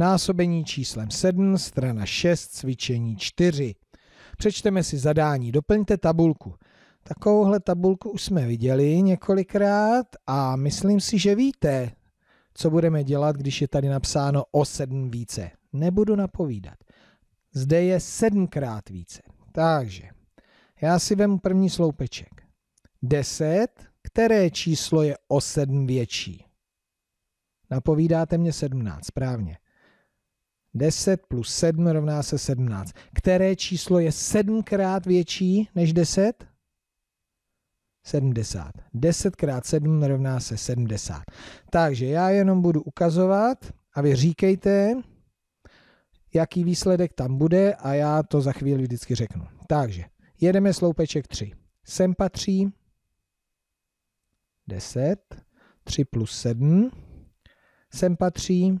násobení číslem 7, strana 6, cvičení 4. Přečteme si zadání, doplňte tabulku. Takovouhle tabulku už jsme viděli několikrát a myslím si, že víte, co budeme dělat, když je tady napsáno o 7 více. Nebudu napovídat. Zde je 7 krát více. Takže já si vemu první sloupeček. 10, které číslo je o 7 větší? Napovídáte mě 17, správně. 10 plus 7 rovná se 17. Které číslo je 7 krát větší než 10? 70. 10 krát 7 rovná se 70. Takže já jenom budu ukazovat a vy říkejte, jaký výsledek tam bude a já to za chvíli vždycky řeknu. Takže jedeme sloupeček 3. Sem patří 10, 3 plus 7, sem patří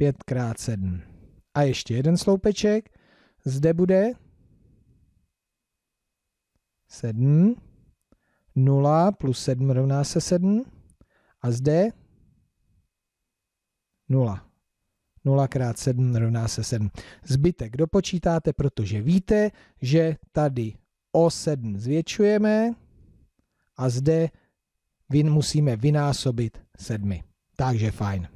5x7. A ještě jeden sloupeček. Zde bude 7. 0 plus 7 rovná se 7. A zde 0. 0 x 7 rovná se 7. Zbytek dopočítáte, protože víte, že tady o 7 zvětšujeme a zde vin musíme vynásobit 7. Takže fajn.